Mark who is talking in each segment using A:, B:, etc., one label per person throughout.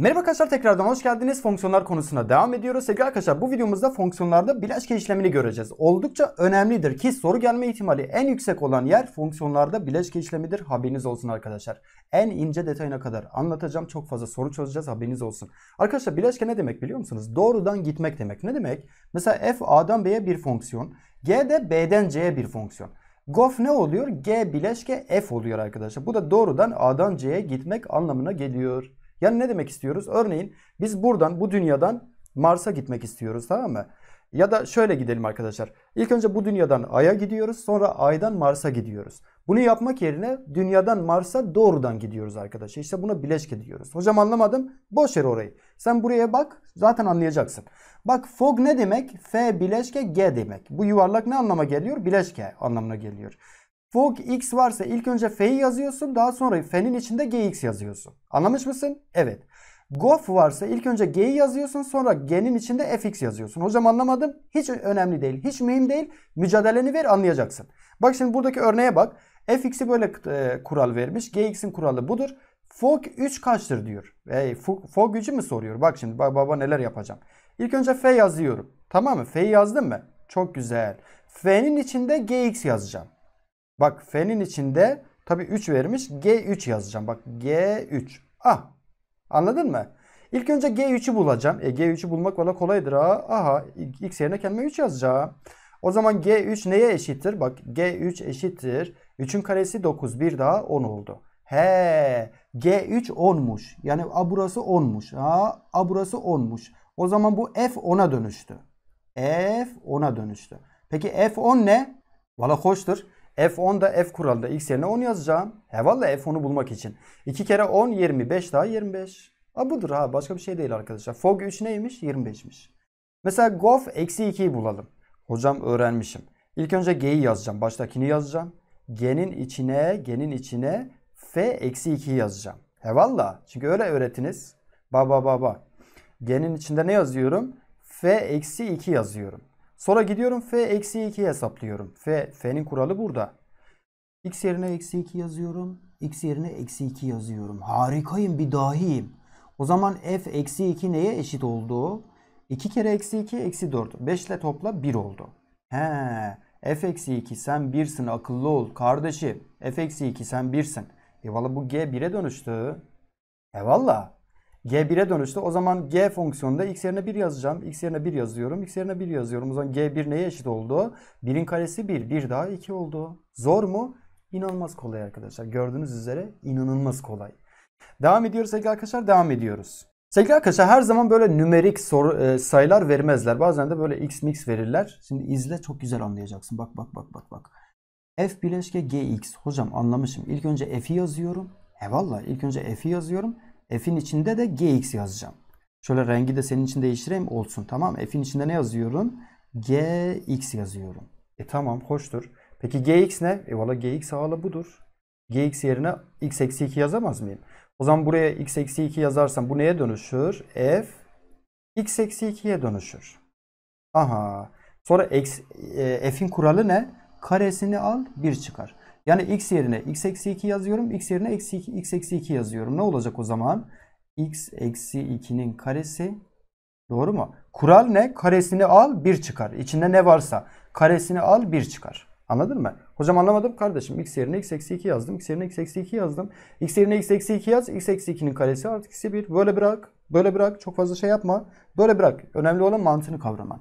A: Merhaba arkadaşlar tekrardan hoş geldiniz. Fonksiyonlar konusuna devam ediyoruz. Sevgili arkadaşlar bu videomuzda fonksiyonlarda bileşke işlemini göreceğiz. Oldukça önemlidir ki soru gelme ihtimali en yüksek olan yer fonksiyonlarda bileşke işlemidir. Haberiniz olsun arkadaşlar. En ince detayına kadar anlatacağım. Çok fazla soru çözeceğiz. Haberiniz olsun. Arkadaşlar bileşke ne demek biliyor musunuz? Doğrudan gitmek demek. Ne demek? Mesela f A'dan B'ye bir fonksiyon. G de B'den C'ye bir fonksiyon. Gof ne oluyor? G bileşke F oluyor arkadaşlar. Bu da doğrudan A'dan C'ye gitmek anlamına geliyor. Yani ne demek istiyoruz? Örneğin biz buradan bu dünyadan Mars'a gitmek istiyoruz tamam mı? Ya da şöyle gidelim arkadaşlar. İlk önce bu dünyadan Ay'a gidiyoruz. Sonra Ay'dan Mars'a gidiyoruz. Bunu yapmak yerine dünyadan Mars'a doğrudan gidiyoruz arkadaşlar. İşte buna bileşke diyoruz. Hocam anlamadım. Boş ver orayı. Sen buraya bak zaten anlayacaksın. Bak fog ne demek? F bileşke G demek. Bu yuvarlak ne anlama geliyor? Bileşke anlamına geliyor. Fog x varsa ilk önce f'yi yazıyorsun daha sonra f'nin içinde gx yazıyorsun. Anlamış mısın? Evet. Gof varsa ilk önce g'yi yazıyorsun sonra g'nin içinde fx yazıyorsun. Hocam anlamadım. Hiç önemli değil. Hiç mühim değil. Mücadeleni ver anlayacaksın. Bak şimdi buradaki örneğe bak. fx'i böyle e, kural vermiş. gx'in kuralı budur. Fog 3 kaçtır diyor. Hey, fog, fog 3'ü mü soruyor? Bak şimdi bak baba neler yapacağım. İlk önce f yazıyorum. Tamam mı? F'yi yazdım mı? Çok güzel. F'nin içinde gx yazacağım. Bak fenin içinde tabi 3 vermiş. G3 yazacağım. Bak G3. Ah. Anladın mı? İlk önce G3'ü bulacağım. E, G3'ü bulmak valla kolaydır ha. Aha X yerine kendime 3 yazacağım. O zaman G3 neye eşittir? Bak G3 eşittir. 3'ün karesi 9. Bir daha 10 oldu. He G3 10'muş. Yani A burası 10'muş. Ha, A burası 10'muş. O zaman bu F 10'a dönüştü. F 10'a dönüştü. Peki F 10 ne? Valla hoştur. F10'da F kuralında x yerine 10 yazacağım. He valla F10'u bulmak için. 2 kere 10 25 daha 25. Ha budur ha başka bir şey değil arkadaşlar. Fog 3 neymiş? 25'miş. Mesela Goff eksi 2'yi bulalım. Hocam öğrenmişim. İlk önce G'yi yazacağım. Baştakini yazacağım. G'nin içine, G'nin içine F eksi 2'yi yazacağım. He valla. Çünkü öyle öğretiniz. Ba ba ba ba. G'nin içinde ne yazıyorum? F eksi 2 yazıyorum. Sonra gidiyorum f eksi 2 hesaplıyorum. F, f'nin kuralı burada. X yerine eksi 2 yazıyorum. X yerine eksi 2 yazıyorum. Harikayım bir dahiyim. O zaman f eksi 2 neye eşit oldu? 2 kere eksi 2 eksi 4. 5 ile topla 1 oldu. He, f eksi 2 sen 1'sin akıllı ol kardeşim. f eksi 2 sen 1'sin. E valla bu g 1'e dönüştü. E valla. G1'e dönüştü. O zaman G fonksiyonunda x yerine 1 yazacağım. X yerine 1 yazıyorum. X yerine 1 yazıyorum. O zaman G1 neye eşit oldu? 1'in karesi 1. 1 daha 2 oldu. Zor mu? İnanılmaz kolay arkadaşlar. Gördüğünüz üzere inanılmaz kolay. Devam ediyoruz sevgili arkadaşlar. Devam ediyoruz. Sevgili arkadaşlar her zaman böyle nümerik soru, e, sayılar vermezler. Bazen de böyle x mix verirler. Şimdi izle çok güzel anlayacaksın. Bak bak bak bak bak. F bileşke gx. Hocam anlamışım. İlk önce f'i yazıyorum. E valla ilk önce f'i yazıyorum. F'in içinde de Gx yazacağım. Şöyle rengi de senin için değiştireyim olsun. Tamam F'in içinde ne yazıyorum? Gx yazıyorum. E tamam hoştur. Peki Gx ne? E valla Gx ağırlığı budur. Gx yerine x eksi 2 yazamaz mıyım? O zaman buraya x eksi 2 yazarsam bu neye dönüşür? F x eksi 2'ye dönüşür. Aha. Sonra e, f'in kuralı ne? Karesini al 1 çıkar. Yani x yerine x eksi 2 yazıyorum. X yerine eksi x eksi 2 yazıyorum. Ne olacak o zaman? x eksi 2'nin karesi doğru mu? Kural ne? Karesini al 1 çıkar. İçinde ne varsa karesini al 1 çıkar. Anladın mı? Hocam anlamadım kardeşim. X yerine x eksi 2 yazdım. X yerine x eksi 2 yazdım. X yerine x eksi 2 yaz. X eksi 2'nin karesi artı x'i 1. Böyle bırak. Böyle bırak. Çok fazla şey yapma. Böyle bırak. Önemli olan mantığını kavraman.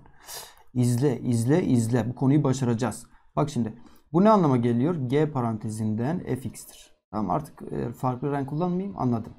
A: İzle, izle, izle. Bu konuyu başaracağız. Bak şimdi bu ne anlama geliyor? G parantezinden fx'tir. Tamam artık e, farklı renk kullanmayayım anladım.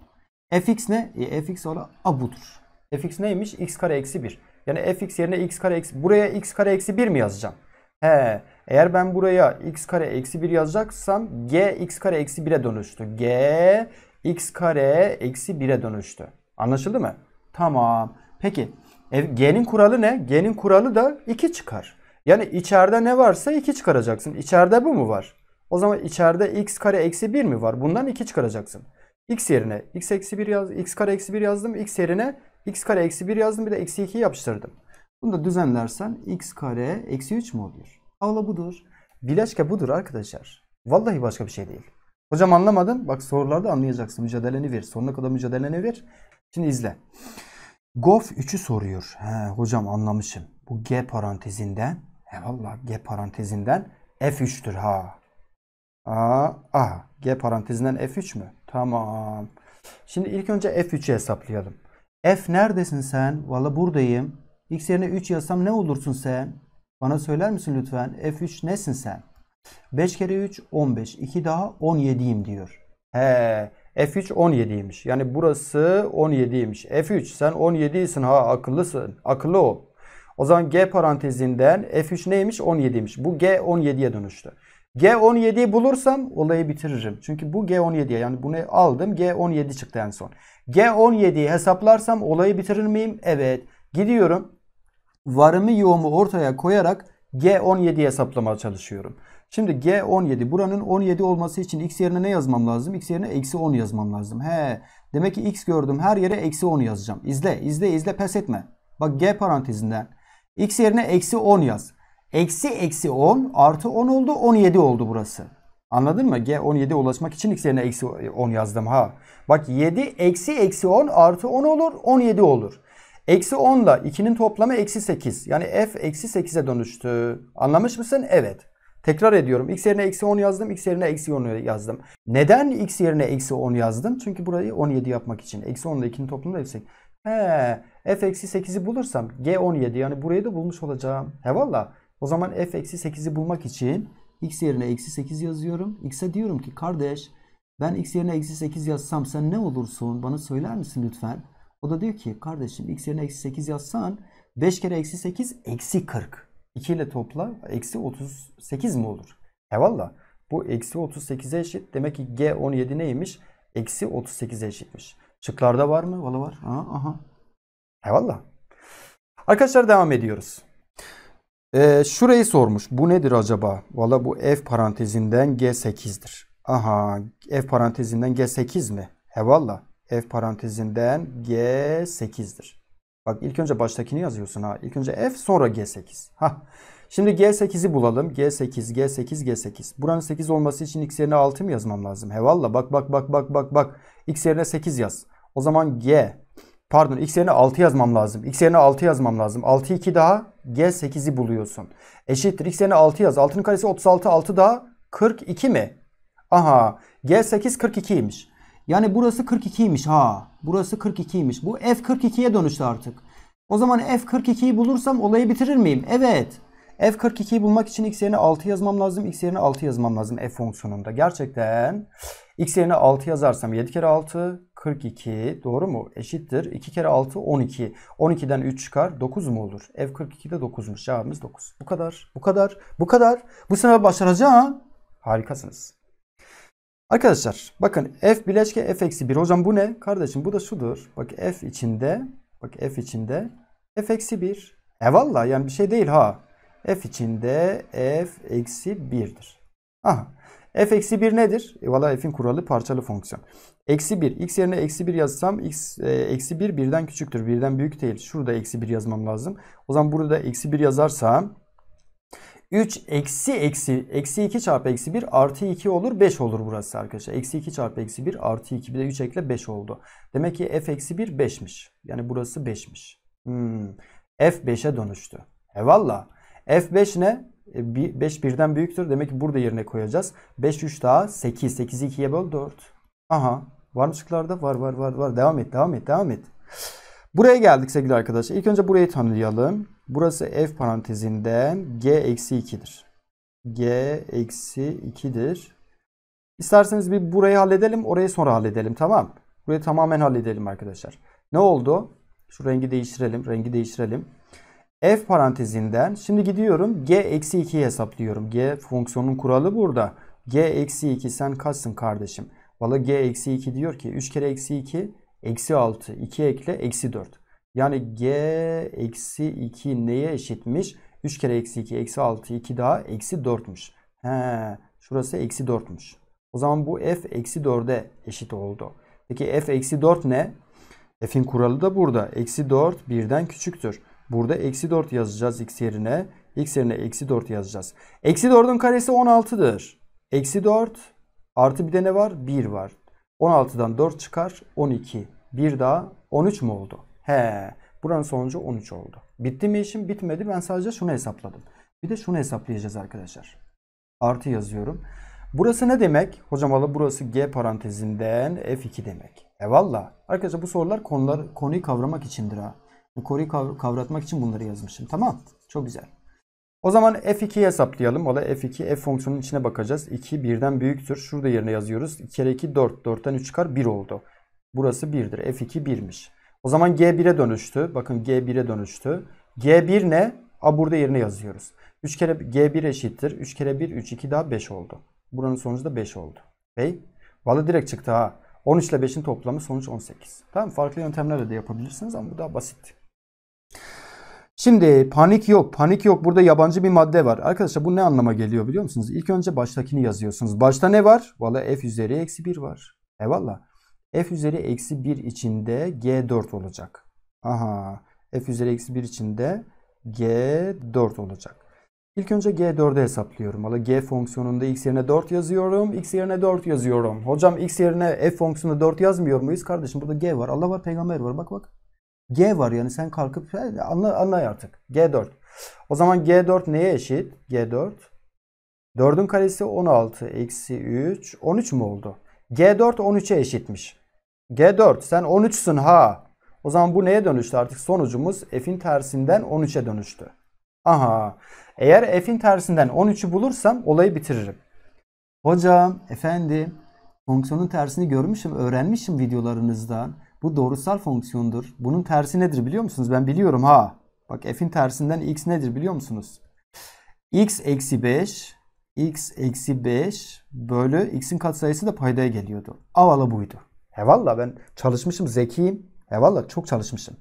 A: fx ne? E, fx ola abudur. fx neymiş? x kare eksi 1. Yani fx yerine x kare eksi buraya x kare eksi 1 mi yazacağım? He, eğer ben buraya x kare eksi 1 yazacaksam g x kare eksi 1'e dönüştü. g x kare eksi 1'e dönüştü. Anlaşıldı mı? Tamam. Peki e, g'nin kuralı ne? g'nin kuralı da 2 çıkar. Yani içeride ne varsa 2 çıkaracaksın. İçeride bu mu var? O zaman içeride x kare eksi 1 mi var? Bundan 2 çıkaracaksın. x yerine x eksi 1 yaz, x kare eksi 1 yazdım. x yerine x kare eksi 1 yazdım. Bir de eksi 2 yapıştırdım. Bunu da düzenlersen x kare eksi 3 mü oluyor? Avla budur. Bileşke budur arkadaşlar. Vallahi başka bir şey değil. Hocam anlamadın? Bak sorularda anlayacaksın. Mücadeleni ver. Sonuna kadar mücadeleni ver. Şimdi izle. Gof 3'ü soruyor. He, hocam anlamışım. Bu G parantezinde e valla G parantezinden F3'tür ha. a a G parantezinden F3 mü? Tamam. Şimdi ilk önce F3'ü hesaplayalım. F neredesin sen? Valla buradayım. X yerine 3 yazsam ne olursun sen? Bana söyler misin lütfen? F3 nesin sen? 5 kere 3 15. 2 daha 17'yim diyor. He, F3 17'ymiş. Yani burası 17'ymiş. F3 sen 17'sin ha akıllısın. Akıllı ol. O zaman G parantezinden F3 neymiş? 17'ymiş. Bu G 17'ye dönüştü. G17'yi bulursam olayı bitiririm. Çünkü bu G17'ye yani bunu aldım. G17 çıktı en son. G17'yi hesaplarsam olayı bitirir miyim? Evet. Gidiyorum. Varımı yoğumu ortaya koyarak G17'yi hesaplamaya çalışıyorum. Şimdi G17 buranın 17 olması için x yerine ne yazmam lazım? X yerine eksi 10 yazmam lazım. He. Demek ki x gördüm her yere eksi 10 yazacağım. İzle izle izle pes etme. Bak G parantezinden X yerine eksi 10 yaz. Eksi eksi 10 artı 10 oldu 17 oldu burası. Anladın mı? G 17'ye ulaşmak için x yerine eksi 10 yazdım ha. Bak 7 eksi eksi 10 artı 10 olur 17 olur. Eksi 10 ile 2'nin toplamı eksi 8. Yani f eksi 8'e dönüştü. Anlamış mısın? Evet. Tekrar ediyorum. X yerine eksi 10 yazdım. X yerine eksi 10 yazdım. Neden x yerine eksi 10 yazdım? Çünkü burayı 17 yapmak için. Eksi 10 ile 2'nin toplamı da eksi He f-8'i bulursam g17 yani burayı da bulmuş olacağım. He valla o zaman f-8'i bulmak için x yerine eksi 8 yazıyorum. x'e diyorum ki kardeş ben x yerine eksi 8 yazsam sen ne olursun bana söyler misin lütfen? O da diyor ki kardeşim x yerine eksi 8 yazsan 5 kere eksi 8 eksi 40. 2 ile topla eksi 38 mi olur? He valla bu eksi 38'e eşit. Demek ki G17 neymiş? Eksi 38'e eşitmiş. çıklarda var mı? Valla var. Aha, aha. Eyvallah. Arkadaşlar devam ediyoruz. Ee, şurayı sormuş. Bu nedir acaba? Valla bu F parantezinden G8'dir. Aha F parantezinden G8 mi? Eyvallah. F parantezinden G8'dir. Bak ilk önce baştakini yazıyorsun ha. İlk önce F sonra G8. Ha. Şimdi G8'i bulalım. G8, G8, G8. Buranın 8 olması için x yerine 6 mı yazmam lazım? He valla bak bak bak bak bak bak. X yerine 8 yaz. O zaman G Pardon x yerine 6 yazmam lazım. X yerine 6 yazmam lazım. 6 2 daha g 8'i buluyorsun. Eşittir x yerine 6 yaz. 6'nın karesi 36 6 daha 42 mi? Aha g 8 42'ymiş. Yani burası 42'ymiş ha. Burası 42'ymiş. Bu f 42'ye dönüştü artık. O zaman f 42'yi bulursam olayı bitirir miyim? Evet. F 42'yi bulmak için x yerine 6 yazmam lazım. X yerine 6 yazmam lazım f fonksiyonunda. Gerçekten x yerine 6 yazarsam 7 kere 6 42 doğru mu? Eşittir. 2 kere 6 12. 12'den 3 çıkar. 9 mu olur? Ev 42'de 9'muş. Cevabımız 9. Bu kadar. Bu kadar. Bu kadar. Bu sınavı başaracağım. Harikasınız. Arkadaşlar bakın f bileşke f eksi 1. Hocam bu ne? Kardeşim bu da şudur. Bak f içinde. Bak f içinde. f eksi 1. E valla yani bir şey değil ha. f içinde f eksi 1'dir. Aha f eksi 1 nedir? E valla f'in kuralı parçalı fonksiyon. Eksi 1. X yerine eksi 1 yazsam x e, eksi 1 birden küçüktür. Birden büyük değil. Şurada eksi 1 yazmam lazım. O zaman burada eksi 1 yazarsam 3 eksi eksi eksi 2 çarpı eksi 1 artı 2 olur 5 olur burası arkadaşlar. Eksi 2 çarpı eksi 1 artı 2 bir de 3 ekle 5 oldu. Demek ki f eksi 1 5'miş. Yani burası 5'miş. Hmm. F 5'e dönüştü. E valla. F5 ne? 5 e, birden büyüktür. Demek ki burada yerine koyacağız. 5 3 daha 8. 8'i 2'ye böl 4. Aha. Var mı şıklarda? Var var var var. Devam et devam et devam et. Buraya geldik sevgili arkadaşlar. İlk önce burayı tanıyalım. Burası f parantezinde g eksi 2'dir. g eksi 2'dir. İsterseniz bir burayı halledelim. Orayı sonra halledelim. Tamam. Burayı tamamen halledelim arkadaşlar. Ne oldu? Şu rengi değiştirelim. Rengi değiştirelim f parantezinden şimdi gidiyorum g eksi 2'yi hesaplıyorum. g fonksiyonun kuralı burada. g eksi 2 sen kaçsın kardeşim? Valla g eksi 2 diyor ki 3 kere eksi 2 eksi 6 2 ekle eksi 4. Yani g eksi 2 neye eşitmiş? 3 kere eksi 2 eksi 6 2 daha eksi 4'müş. He, şurası eksi 4'müş. O zaman bu f eksi 4'e eşit oldu. Peki f eksi 4 ne? f'in kuralı da burada. Eksi 4 birden küçüktür. Burada eksi 4 yazacağız x yerine. X yerine eksi 4 yazacağız. Eksi 4'ün karesi 16'dır. Eksi 4 artı bir de ne var? 1 var. 16'dan 4 çıkar 12. Bir daha 13 mu oldu? He. Buranın sonucu 13 oldu. Bitti mi işim? Bitmedi. Ben sadece şunu hesapladım. Bir de şunu hesaplayacağız arkadaşlar. Artı yazıyorum. Burası ne demek? Hocam valla burası G parantezinden F2 demek. E valla. Arkadaşlar bu sorular konular, konuyu kavramak içindir ha. Bu koruyu kavratmak için bunları yazmışım. Tamam. Çok güzel. O zaman f2'yi hesaplayalım. O da f2 f fonksiyonunun içine bakacağız. 2 birden büyüktür. Şurada yerine yazıyoruz. 2 kere 2 4. 4'ten 3 çıkar 1 oldu. Burası 1'dir. f2 1'miş. O zaman g1'e dönüştü. Bakın g1'e dönüştü. g1 ne? A burada yerine yazıyoruz. 3 kere g1 eşittir. 3 kere 1 3 2 daha 5 oldu. Buranın sonucu da 5 oldu. Hey. valla direkt çıktı ha. 13 ile 5'in toplamı sonuç 18. Tamam farklı yöntemlerle de yapabilirsiniz ama bu daha basitti. Şimdi panik yok. Panik yok. Burada yabancı bir madde var. Arkadaşlar bu ne anlama geliyor biliyor musunuz? İlk önce baştakini yazıyorsunuz. Başta ne var? Valla f üzeri eksi 1 var. Eyvallah. f üzeri eksi 1 içinde g4 olacak. Aha. f üzeri eksi 1 içinde g4 olacak. İlk önce G4'e hesaplıyorum. Valla G fonksiyonunda x yerine 4 yazıyorum. X yerine 4 yazıyorum. Hocam x yerine f fonksiyonunda 4 yazmıyor muyuz? Kardeşim burada G var. Allah var peygamber var. Bak bak. G var yani sen kalkıp anla, anlay artık. G4. O zaman G4 neye eşit? G4. 4'ün karesi 16 eksi 3. 13 mu oldu? G4 13'e eşitmiş. G4 sen 13'sün ha. O zaman bu neye dönüştü artık? Sonucumuz f'in tersinden 13'e dönüştü. Aha. Eğer f'in tersinden 13'ü bulursam olayı bitiririm. Hocam, efendim, fonksiyonun tersini görmüşüm, öğrenmişim videolarınızdan. Bu doğrusal fonksiyondur. Bunun tersi nedir biliyor musunuz? Ben biliyorum ha. Bak f'in tersinden x nedir biliyor musunuz? x eksi 5 x eksi 5 bölü x'in katsayısı da paydaya geliyordu. Avala buydu. He valla ben çalışmışım zekiyim. He valla çok çalışmışım.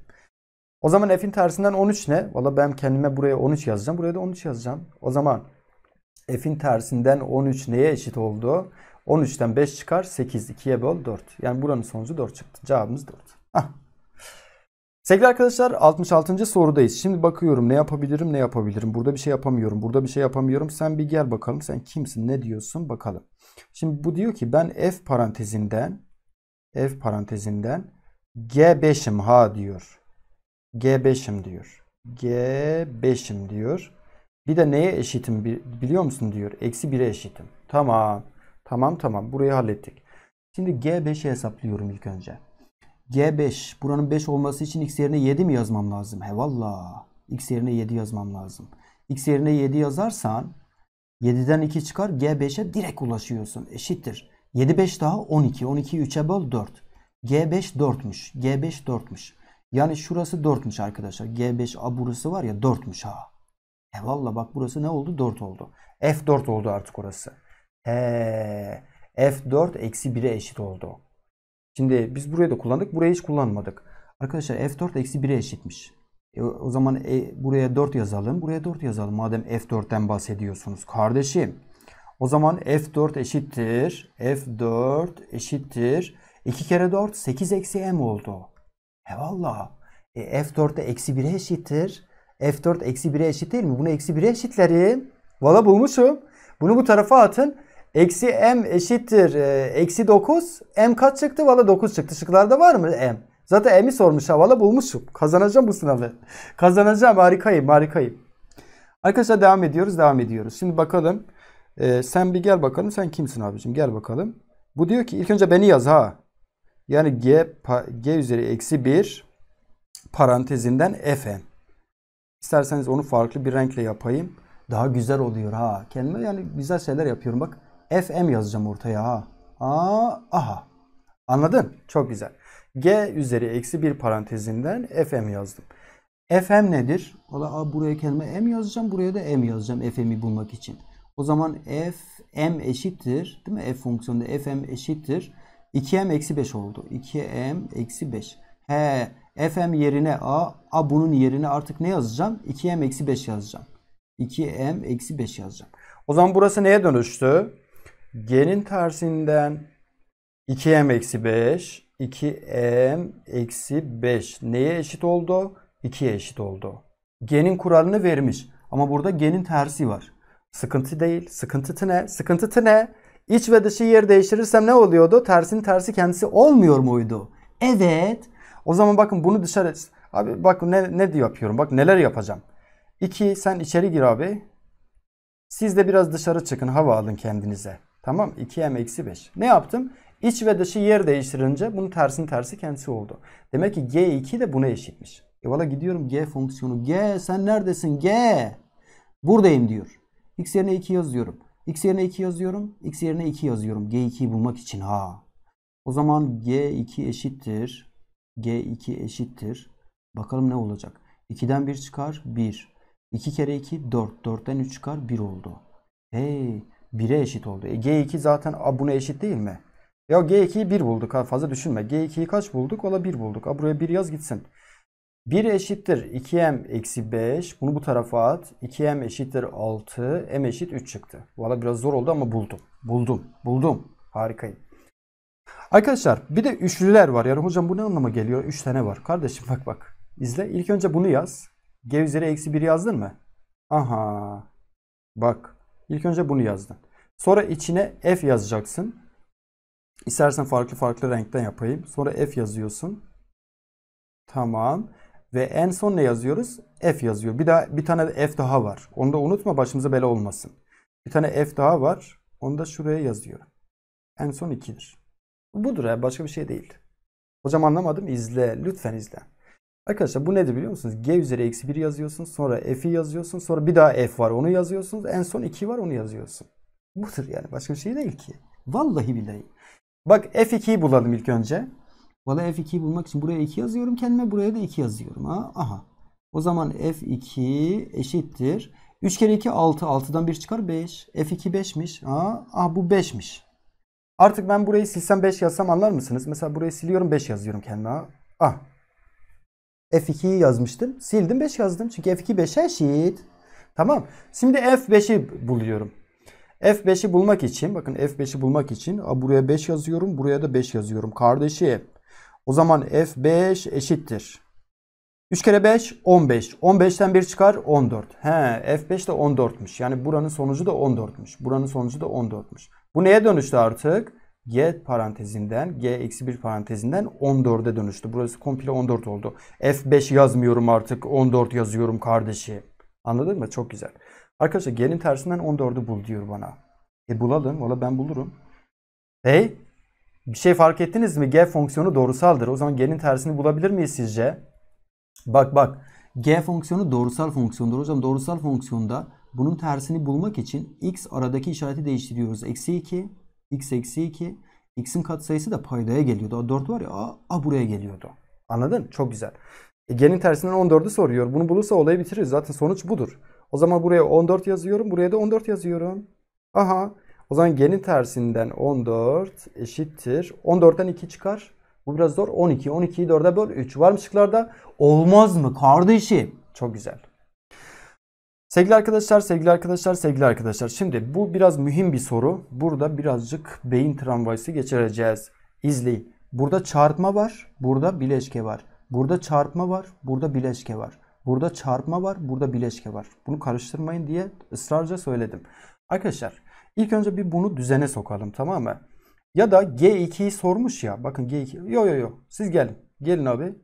A: O zaman f'in tersinden 13 ne? Valla ben kendime buraya 13 yazacağım. Buraya da 13 yazacağım. O zaman f'in tersinden 13 neye eşit oldu? 13'ten 5 çıkar. 8. 2'ye böl 4. Yani buranın sonucu 4 çıktı. Cevabımız 4. Sevgili arkadaşlar 66. sorudayız. Şimdi bakıyorum ne yapabilirim ne yapabilirim. Burada bir şey yapamıyorum. Burada bir şey yapamıyorum. Sen bir gel bakalım. Sen kimsin ne diyorsun bakalım. Şimdi bu diyor ki ben f parantezinden f parantezinden g5'im ha diyor. g5'im diyor. g5'im diyor. Bir de neye eşitim biliyor musun diyor. Eksi 1'e eşitim. Tamam. Tamam tamam burayı hallettik. Şimdi G5'i hesaplıyorum ilk önce. G5 buranın 5 olması için x yerine 7 mi yazmam lazım? He valla x yerine 7 yazmam lazım. x yerine 7 yazarsan 7'den 2 çıkar G5'e direkt ulaşıyorsun. Eşittir. 7 5 daha 12. 12 3'e böl 4. G5 4'müş. G5 4'müş. Yani şurası 4'müş arkadaşlar. G5 a burası var ya 4'müş ha. E valla bak burası ne oldu? 4 oldu. F4 oldu artık orası. He. F4 eksi 1'e eşit oldu. Şimdi biz burayı da kullandık. burayı hiç kullanmadık. Arkadaşlar F4 eksi 1'e eşitmiş. E, o zaman e, buraya 4 yazalım. Buraya 4 yazalım. Madem F4'ten bahsediyorsunuz. Kardeşim o zaman F4 eşittir. F4 eşittir. 2 kere 4 8 eksi M oldu. He valla. E, F4'te eksi 1'e eşittir. F4 eksi 1'e eşit değil mi? Bunu eksi 1'e eşitlerim. Valla bulmuşum. Bunu bu tarafa atın. Eksi m eşittir e, eksi 9. M kaç çıktı? Valla 9 çıktı. Şıklarda var mı m? Zaten m'i sormuş havalı bulmuşum. Kazanacağım bu sınavı. Kazanacağım harikayım harikayım. Arkadaşlar devam ediyoruz devam ediyoruz. Şimdi bakalım. Ee, sen bir gel bakalım. Sen kimsin abicim? Gel bakalım. Bu diyor ki ilk önce beni yaz ha. Yani g, g üzeri eksi 1 parantezinden fn. İsterseniz onu farklı bir renkle yapayım. Daha güzel oluyor ha. Kendime yani güzel şeyler yapıyorum bak. FM yazacağım ortaya ha. Aa, aha. Anladın? Çok güzel. G üzeri eksi bir parantezinden FM yazdım. FM nedir? Valla buraya kelime M yazacağım. Buraya da M yazacağım FM'i bulmak için. O zaman FM eşittir. Değil mi? F fonksiyonunda FM eşittir. 2M eksi 5 oldu. 2M eksi 5. He. FM yerine A. A bunun yerine artık ne yazacağım? 2M eksi 5 yazacağım. 2M eksi 5 yazacağım. O zaman burası neye dönüştü? G'nin tersinden 2m eksi 5. 2m eksi 5 neye eşit oldu? 2'ye eşit oldu. G'nin kuralını vermiş. Ama burada G'nin tersi var. Sıkıntı değil. Sıkıntı tı ne? Sıkıntı tı ne? İç ve dışı yer değiştirirsem ne oluyordu? Tersin tersi kendisi olmuyor muydu? Evet. O zaman bakın bunu dışarı... Abi bak ne, ne diye yapıyorum. Bak neler yapacağım. 2 sen içeri gir abi. Siz de biraz dışarı çıkın. Hava alın kendinize. Tamam 2m eksi 5. Ne yaptım? İç ve dışı yer değiştirince bunun tersinin tersi kendisi oldu. Demek ki g2 de buna eşitmiş. E valla gidiyorum g fonksiyonu. G sen neredesin? G. Buradayım diyor. X yerine 2 yazıyorum. X yerine 2 yazıyorum. X yerine 2 yazıyorum. G2'yi bulmak için ha. O zaman G2 eşittir. G2 eşittir. Bakalım ne olacak. 2'den 1 çıkar 1. 2 kere 2 4. 4'ten 3 çıkar 1 oldu. Hey 1'e eşit oldu. E, G2 zaten a, buna eşit değil mi? Ya G2'yi 1 bulduk. Ha, fazla düşünme. G2'yi kaç bulduk? Ola 1 bulduk. A, buraya 1 yaz gitsin. 1 eşittir 2m eksi 5. Bunu bu tarafa at. 2m eşittir 6. m eşit 3 çıktı. Valla biraz zor oldu ama buldum. Buldum. Buldum. Harikayım. Arkadaşlar bir de üçlüler var. Yani hocam bu ne anlama geliyor? 3 tane var. Kardeşim bak bak. İzle. İlk önce bunu yaz. G üzeri eksi 1 yazdın mı? Aha. Bak. İlk önce bunu yazdın. Sonra içine F yazacaksın. İstersen farklı farklı renkten yapayım. Sonra F yazıyorsun. Tamam. Ve en son ne yazıyoruz? F yazıyor. Bir daha bir tane F daha var. Onu da unutma başımıza bela olmasın. Bir tane F daha var. Onu da şuraya yazıyorum. En son 2'dir. Budur ya başka bir şey değil. Hocam anlamadım. İzle. Lütfen izle. Arkadaşlar bu nedir biliyor musunuz? G üzeri eksi 1 yazıyorsun. Sonra f'i yazıyorsun. Sonra bir daha f var onu yazıyorsunuz En son 2 var onu yazıyorsun. Budur yani. Başka bir şey değil ki. Vallahi billahi. Bak f2'yi bulalım ilk önce. Valla f2'yi bulmak için buraya 2 yazıyorum kendime. Buraya da 2 yazıyorum. Ha, aha. O zaman f2 eşittir. 3 kere 2 6. 6'dan 1 çıkar 5. f2 5'miş. Ha, aha bu 5'miş. Artık ben burayı silsem 5 yazsam anlar mısınız? Mesela burayı siliyorum 5 yazıyorum kendime. Ah F2'yi yazmıştım. Sildim 5 yazdım. Çünkü F2 5'e eşit. Tamam. Şimdi F5'i buluyorum. F5'i bulmak için bakın F5'i bulmak için buraya 5 yazıyorum. Buraya da 5 yazıyorum. Kardeşim. O zaman F5 eşittir. 3 kere 5 15. 15'ten 1 çıkar 14. He F5 de 14'müş. Yani buranın sonucu da 14'müş. Buranın sonucu da 14'müş. Bu neye dönüştü artık? G parantezinden, G eksi 1 parantezinden 14'e dönüştü. Burası komple 14 oldu. F5 yazmıyorum artık. 14 yazıyorum kardeşi. Anladın mı? Çok güzel. Arkadaşlar G'nin tersinden 14'ü bul diyor bana. E bulalım. Valla ben bulurum. Hey bir şey fark ettiniz mi? G fonksiyonu doğrusaldır. O zaman G'nin tersini bulabilir miyiz sizce? Bak bak. G fonksiyonu doğrusal fonksiyondur. Hocam doğrusal fonksiyonda bunun tersini bulmak için x aradaki işareti değiştiriyoruz. Eksi 2 x eksi 2. X'in katsayısı da paydaya geliyordu. A 4 var ya a, a buraya geliyordu. Anladın? Çok güzel. E, genin tersinden 14'ü soruyor. Bunu bulursa olayı bitirir. Zaten sonuç budur. O zaman buraya 14 yazıyorum. Buraya da 14 yazıyorum. Aha. O zaman genin tersinden 14 eşittir. 14'ten 2 çıkar. Bu biraz zor. 12. 12'yi 4'e böl. 3 var mı şıklarda? Olmaz mı kardeşim? Çok güzel. Sevgili arkadaşlar, sevgili arkadaşlar, sevgili arkadaşlar. Şimdi bu biraz mühim bir soru. Burada birazcık beyin tramvayısı geçireceğiz. İzleyin. Burada çarpma var, burada bileşke var. Burada çarpma var, burada bileşke var. Burada çarpma var, burada bileşke var. Bunu karıştırmayın diye ısrarca söyledim. Arkadaşlar ilk önce bir bunu düzene sokalım tamam mı? Ya da G2'yi sormuş ya. Bakın G2. Yo yo yo. Siz gelin. Gelin abi.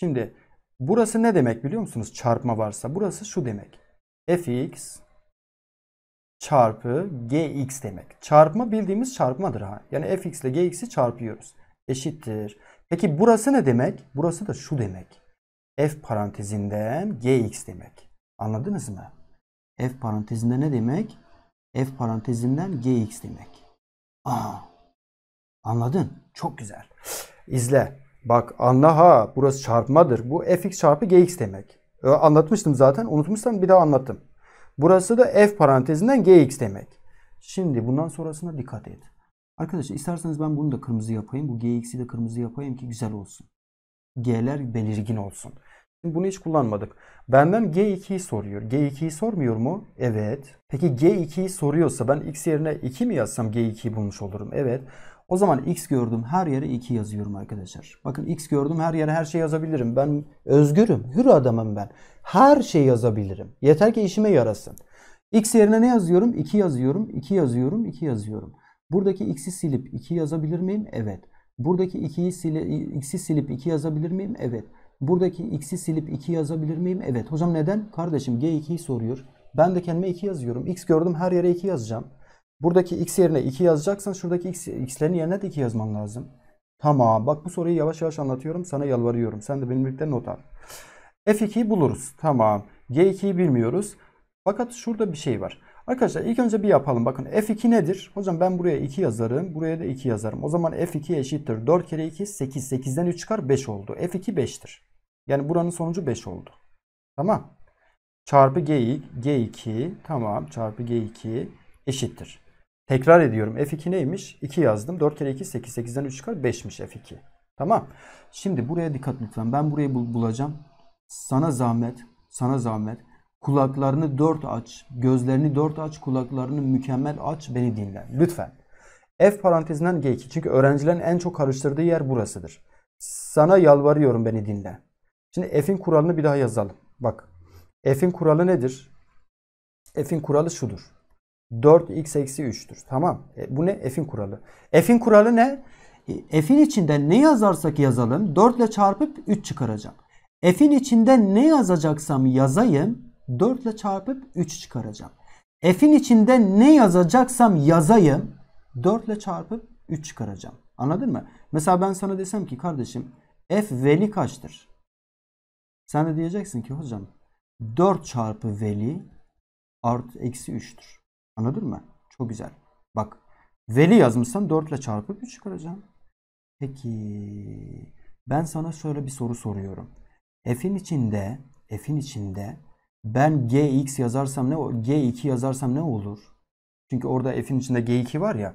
A: Şimdi burası ne demek biliyor musunuz? Çarpma varsa. Burası şu demek fx çarpı gx demek. Çarpma bildiğimiz çarpmadır ha. Yani fx ile gx'i çarpıyoruz. Eşittir. Peki burası ne demek? Burası da şu demek. f parantezinden gx demek. Anladınız mı? f parantezinde ne demek? f parantezinden gx demek. Aa, anladın. Çok güzel. İzle. Bak anla ha burası çarpmadır. Bu fx çarpı gx demek. Ee, anlatmıştım zaten. Unutmuşsam bir daha anlattım. Burası da f parantezinden gx demek. Şimdi bundan sonrasına dikkat et. Arkadaşlar isterseniz ben bunu da kırmızı yapayım. Bu gx'i de kırmızı yapayım ki güzel olsun. G'ler belirgin olsun. Şimdi bunu hiç kullanmadık. Benden G2'yi soruyor. G2'yi sormuyor mu? Evet. Peki G2'yi soruyorsa ben x yerine 2 mi yazsam G2'yi bulmuş olurum? Evet. O zaman x gördüm her yere 2 yazıyorum arkadaşlar. Bakın x gördüm her yere her şey yazabilirim. Ben özgürüm, hür adamım ben. Her şey yazabilirim. Yeter ki işime yarasın. X yerine ne yazıyorum? 2 yazıyorum, 2 yazıyorum, 2 yazıyorum. Buradaki x'i silip 2 yazabilir miyim? Evet. Buradaki 2'yi sili, x'i silip 2 yazabilir miyim? Evet. Buradaki x'i silip 2 yazabilir miyim? Evet. Hocam neden? Kardeşim g2'yi soruyor. Ben de kendime 2 yazıyorum. X gördüm her yere 2 yazacağım. Buradaki x yerine 2 yazacaksan şuradaki x, x'lerin yerine de 2 yazman lazım. Tamam. Bak bu soruyu yavaş yavaş anlatıyorum. Sana yalvarıyorum. Sen de benimle birlikte not al. F2'yi buluruz. Tamam. G2'yi bilmiyoruz. Fakat şurada bir şey var. Arkadaşlar ilk önce bir yapalım. Bakın F2 nedir? Hocam ben buraya 2 yazarım. Buraya da 2 yazarım. O zaman F2 eşittir. 4 kere 2 8. 8'den 3 çıkar 5 oldu. F2 5'tir. Yani buranın sonucu 5 oldu. Tamam. Çarpı G2. G2 tamam. Çarpı G2 eşittir. Tekrar ediyorum. F2 neymiş? 2 yazdım. 4 kere 2 8. 8'den 3 çıkar. 5'miş F2. Tamam. Şimdi buraya dikkat lütfen. Ben burayı bul bulacağım. Sana zahmet. Sana zahmet. Kulaklarını dört aç. Gözlerini dört aç. Kulaklarını mükemmel aç. Beni dinle. Lütfen. F parantezinden G2. Çünkü öğrencilerin en çok karıştırdığı yer burasıdır. Sana yalvarıyorum beni dinle. Şimdi F'in kuralını bir daha yazalım. Bak. F'in kuralı nedir? F'in kuralı şudur. 4 x eksi 3'tür. Tamam. E, bu ne? F'in kuralı. F'in kuralı ne? E, F'in içinde ne yazarsak yazalım 4 ile çarpıp 3 çıkaracağım. F'in içinde ne yazacaksam yazayım 4 ile çarpıp 3 çıkaracağım. F'in içinde ne yazacaksam yazayım 4 ile çarpıp 3 çıkaracağım. Anladın mı? Mesela ben sana desem ki kardeşim F veli kaçtır? Sen de diyeceksin ki hocam 4 çarpı veli artı eksi 3'tür. Anladın mı? Çok güzel. Bak veli yazmışsan 4 ile çarpıp 3 çıkaracağım. Peki ben sana şöyle bir soru soruyorum. F'in içinde F'in içinde ben GX yazarsam ne G2 yazarsam ne olur? Çünkü orada F'in içinde G2 var ya.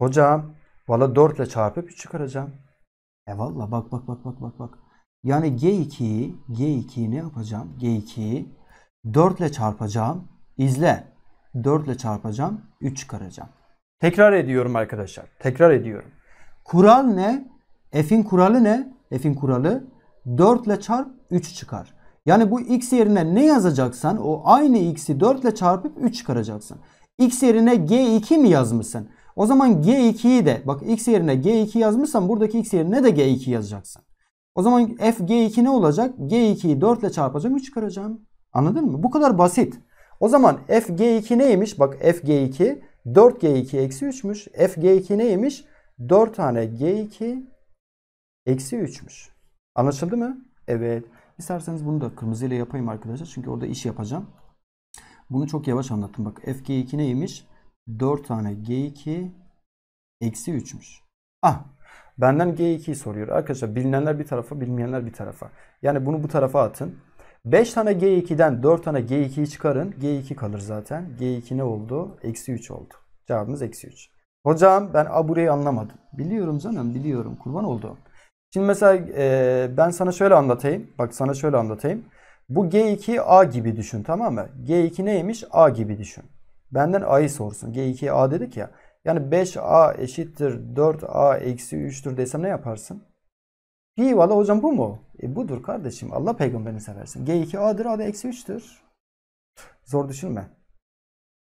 A: Hocam valla 4 ile çarpıp 3 çıkaracağım. E valla bak bak bak bak bak bak. Yani G2'yi G2'yi ne yapacağım? G2'yi 4 ile çarpacağım. İzle. 4 ile çarpacağım. 3 çıkaracağım. Tekrar ediyorum arkadaşlar. Tekrar ediyorum. Kural ne? F'in kuralı ne? F'in kuralı 4 ile çarp 3 çıkar. Yani bu x yerine ne yazacaksan o aynı x'i 4 ile çarpıp 3 çıkaracaksın. x yerine g2 mi yazmışsın? O zaman g2'yi de bak x yerine g2 yazmışsan buradaki x yerine de g2 yazacaksın. O zaman f g2 ne olacak? g2'yi 4 ile çarpacağım 3 çıkaracağım. Anladın mı? Bu kadar basit. O zaman fg2 neymiş? Bak fg2 4g2 eksi 3'müş. fg2 neymiş? 4 tane g2 eksi 3'müş. Anlaşıldı mı? Evet. İsterseniz bunu da kırmızıyla yapayım arkadaşlar. Çünkü orada iş yapacağım. Bunu çok yavaş anlattım. Bak fg2 neymiş? 4 tane g2 eksi 3'müş. Ah benden g2'yi soruyor. Arkadaşlar bilinenler bir tarafa bilmeyenler bir tarafa. Yani bunu bu tarafa atın. 5 tane G2'den 4 tane G2'yi çıkarın. G2 kalır zaten. G2 ne oldu? Eksi 3 oldu. Cevabımız eksi 3. Hocam ben abureyi anlamadım. Biliyorum canım biliyorum. Kurban oldu. Şimdi mesela e, ben sana şöyle anlatayım. Bak sana şöyle anlatayım. Bu G2 A gibi düşün tamam mı? G2 neymiş? A gibi düşün. Benden A'yı sorsun. G2 A dedik ya. Yani 5A eşittir 4A eksi 3'tür desem ne yaparsın? İyi valla hocam bu mu? E budur kardeşim. Allah peygamberini seversin. G2A'dır. A da eksi 3'tür. Zor düşünme.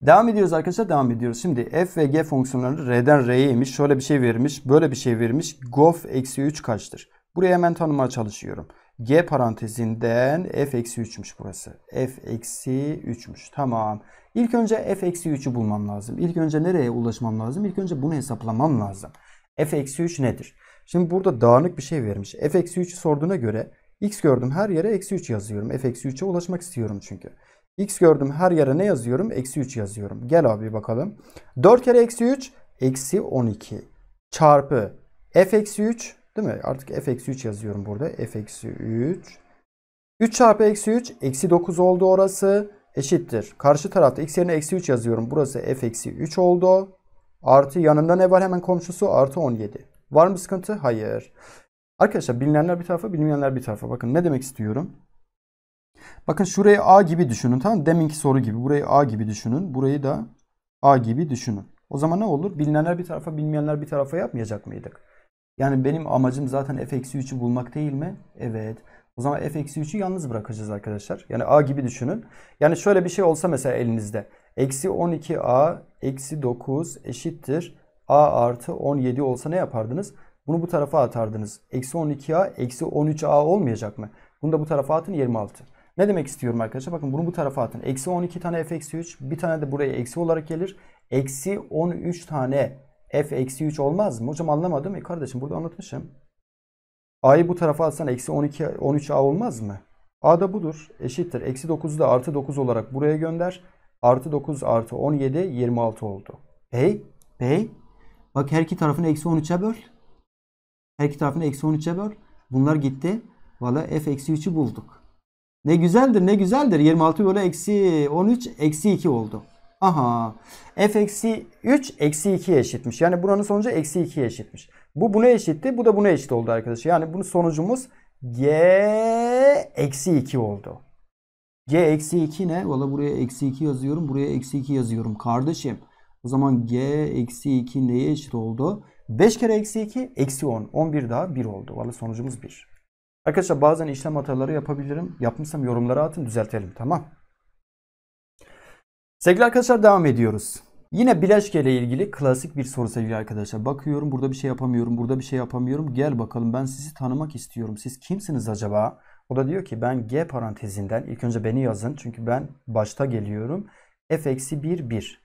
A: Devam ediyoruz arkadaşlar. Devam ediyoruz. Şimdi f ve g fonksiyonları r'den r'ye inmiş. Şöyle bir şey vermiş. Böyle bir şey vermiş. Gof eksi 3 kaçtır? Buraya hemen tanımaya çalışıyorum. G parantezinden f eksi 3'müş burası. f eksi 3'müş. Tamam. İlk önce f eksi 3'ü bulmam lazım. İlk önce nereye ulaşmam lazım? İlk önce bunu hesaplamam lazım. f eksi 3 nedir? Şimdi burada dağınık bir şey vermiş. f eksi 3'ü sorduğuna göre x gördüm her yere eksi 3 yazıyorum. f eksi 3'e ulaşmak istiyorum çünkü. x gördüm her yere ne yazıyorum? Eksi 3 yazıyorum. Gel abi bakalım. 4 kere eksi 3 eksi 12 çarpı f eksi 3 değil mi? Artık f eksi 3 yazıyorum burada. f eksi 3 3 çarpı eksi 3 eksi 9 oldu orası eşittir. Karşı tarafta x yerine eksi 3 yazıyorum. Burası f eksi 3 oldu. Artı yanında ne var hemen komşusu? Artı 17. Var mı sıkıntı? Hayır. Arkadaşlar bilinenler bir tarafa, bilinmeyenler bir tarafa. Bakın ne demek istiyorum? Bakın şurayı A gibi düşünün tamam Deminki soru gibi. Burayı A gibi düşünün. Burayı da A gibi düşünün. O zaman ne olur? Bilinenler bir tarafa, bilmeyenler bir tarafa yapmayacak mıydık? Yani benim amacım zaten f-3'ü bulmak değil mi? Evet. O zaman f-3'ü yalnız bırakacağız arkadaşlar. Yani a gibi düşünün. Yani şöyle bir şey olsa mesela elinizde. Eksi 12a eksi 9 eşittir a artı 17 olsa ne yapardınız? Bunu bu tarafa atardınız. Eksi 12a eksi 13a olmayacak mı? Bunu da bu tarafa atın 26. Ne demek istiyorum arkadaşlar? Bakın bunu bu tarafa atın. Eksi 12 tane f eksi 3 bir tane de buraya eksi olarak gelir. Eksi 13 tane f eksi 3 olmaz mı? Hocam anlamadım. E kardeşim burada anlatmışım. A'yı bu tarafa atsan eksi 12, 13A olmaz mı? A da budur. Eşittir. Eksi 9'u da artı 9 olarak buraya gönder. Artı 9 artı 17 26 oldu. Pey, pey, Bak her iki tarafını eksi 13'e böl. Her iki tarafını eksi 13'e böl. Bunlar gitti. Valla f eksi 3'ü bulduk. Ne güzeldir ne güzeldir. 26 bölü eksi 13 eksi 2 oldu. Aha. F eksi 3 eksi 2 eşitmiş. Yani buranın sonucu eksi 2 eşitmiş. Bu buna eşitti. Bu da buna eşit oldu arkadaşlar. Yani bunun sonucumuz G eksi 2 oldu. G eksi 2 ne? Valla buraya eksi 2 yazıyorum. Buraya eksi 2 yazıyorum. Kardeşim. O zaman g eksi 2 neye eşit oldu? 5 kere eksi 2 eksi 10. 11 daha 1 oldu. Valla sonucumuz 1. Arkadaşlar bazen işlem hataları yapabilirim. Yapmışsam yorumlara atın düzeltelim tamam. Sevgili arkadaşlar devam ediyoruz. Yine bileşke ile ilgili klasik bir soru sevgili arkadaşlar. Bakıyorum burada bir şey yapamıyorum, burada bir şey yapamıyorum. Gel bakalım ben sizi tanımak istiyorum. Siz kimsiniz acaba? O da diyor ki ben G parantezinden ilk önce beni yazın. Çünkü ben başta geliyorum. F eksi 1, 1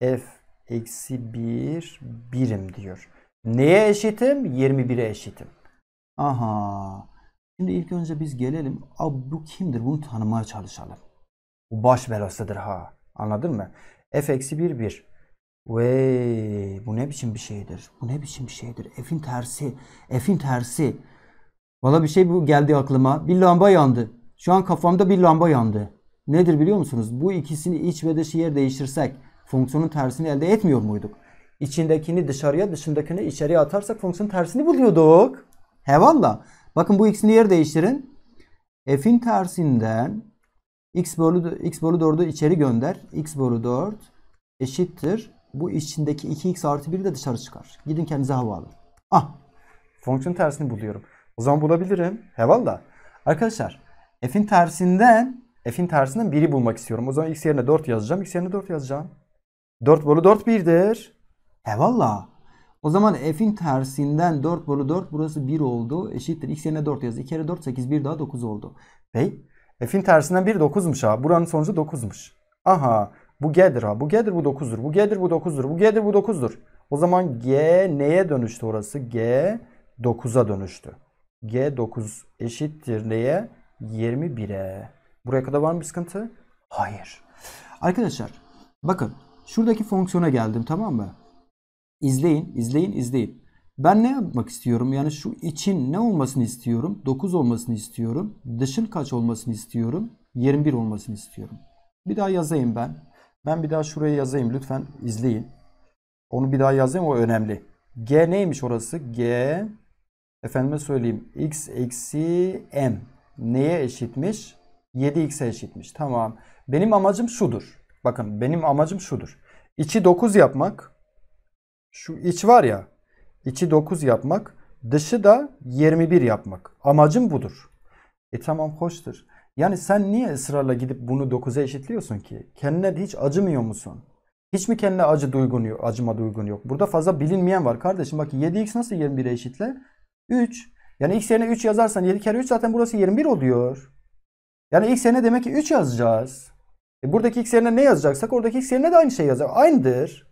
A: f eksi 1 birim diyor. Neye eşitim? 21'e eşitim. Aha. Şimdi ilk önce biz gelelim. Abi bu kimdir? Bunu tanımaya çalışalım. Bu baş belasıdır ha. Anladın mı? f eksi 1 1. Vey bu ne biçim bir şeydir? Bu ne biçim bir şeydir? F'in tersi. F'in tersi. Valla bir şey bu geldi aklıma. Bir lamba yandı. Şu an kafamda bir lamba yandı. Nedir biliyor musunuz? Bu ikisini iç ve dış yer değiştirsek fonksiyonun tersini elde etmiyor muyduk? İçindekini dışarıya, dışındakini içeriye atarsak fonksiyonun tersini buluyorduk. He valla. Bakın bu x'ini yer değiştirin. F'in tersinden x bölü, x bölü 4'ü içeri gönder. x bölü 4 eşittir. Bu içindeki 2x artı 1 de dışarı çıkar. Gidin kendinize hava Ah fonksiyon tersini buluyorum. O zaman bulabilirim. He valla. Arkadaşlar f'in tersinden f'in tersinden 1'i bulmak istiyorum. O zaman x yerine 4 yazacağım. x yerine 4 yazacağım. 4 bölü 4 1'dir. He valla. O zaman f'in tersinden 4 bölü 4 burası 1 oldu. Eşittir. x yerine 4 yaz. 2 kere 4 8 1 daha 9 oldu. Bey f'in tersinden 1 9'muş ha. Buranın sonucu 9'muş. Aha bu g'dir ha. Bu g'dir bu 9'dur. Bu g'dir bu 9'dur. Bu g'dir bu 9'dur. O zaman g neye dönüştü orası? G 9'a dönüştü. G 9 eşittir neye? 21'e. Buraya kadar var mı bir sıkıntı? Hayır. Arkadaşlar bakın Şuradaki fonksiyona geldim tamam mı? İzleyin, izleyin, izleyin. Ben ne yapmak istiyorum? Yani şu için ne olmasını istiyorum? 9 olmasını istiyorum. Dışın kaç olmasını istiyorum? 21 olmasını istiyorum. Bir daha yazayım ben. Ben bir daha şuraya yazayım. Lütfen izleyin. Onu bir daha yazayım. O önemli. G neymiş orası? G efendime söyleyeyim. X eksi M. Neye eşitmiş? 7x'e eşitmiş. Tamam. Benim amacım şudur. Bakın benim amacım şudur. İçi 9 yapmak. Şu iç var ya. İçi 9 yapmak. Dışı da 21 yapmak. Amacım budur. E tamam hoştur. Yani sen niye ısrarla gidip bunu 9'a eşitliyorsun ki? Kendine hiç acımıyor musun? Hiç mi kendine acı duygun yok, acıma duygun yok? Burada fazla bilinmeyen var kardeşim. Bak 7x nasıl 21'e eşitle? 3. Yani x yerine 3 yazarsan 7 kere 3 zaten burası 21 oluyor. Yani x yerine demek ki 3 yazacağız. E buradaki x yerine ne yazacaksak oradaki x yerine de aynı şey yazacak. Aynıdır.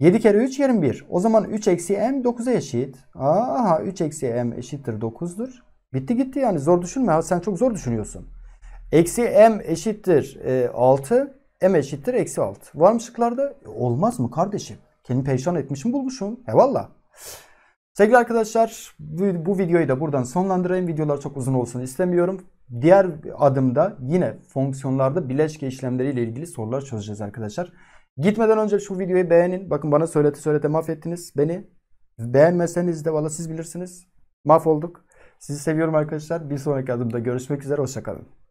A: 7 kere 3 21. O zaman 3 eksi m 9'a eşit. Aha 3 eksi m eşittir 9'dur. Bitti gitti yani zor düşünme. sen çok zor düşünüyorsun. Eksi m eşittir e, 6. M eşittir eksi 6. Var mı şıklarda? E, olmaz mı kardeşim? Kendimi perişan etmişim bulmuşum. E valla. Sevgili arkadaşlar bu, bu videoyu da buradan sonlandırayım. Videolar çok uzun olsun istemiyorum. Diğer adımda yine fonksiyonlarda bileşke işlemleriyle ilgili sorular çözeceğiz arkadaşlar. Gitmeden önce şu videoyu beğenin. Bakın bana söylete söylete mahvettiniz beni. Beğenmeseniz de valla siz bilirsiniz. Mahvolduk. Sizi seviyorum arkadaşlar. Bir sonraki adımda görüşmek üzere. Hoşçakalın.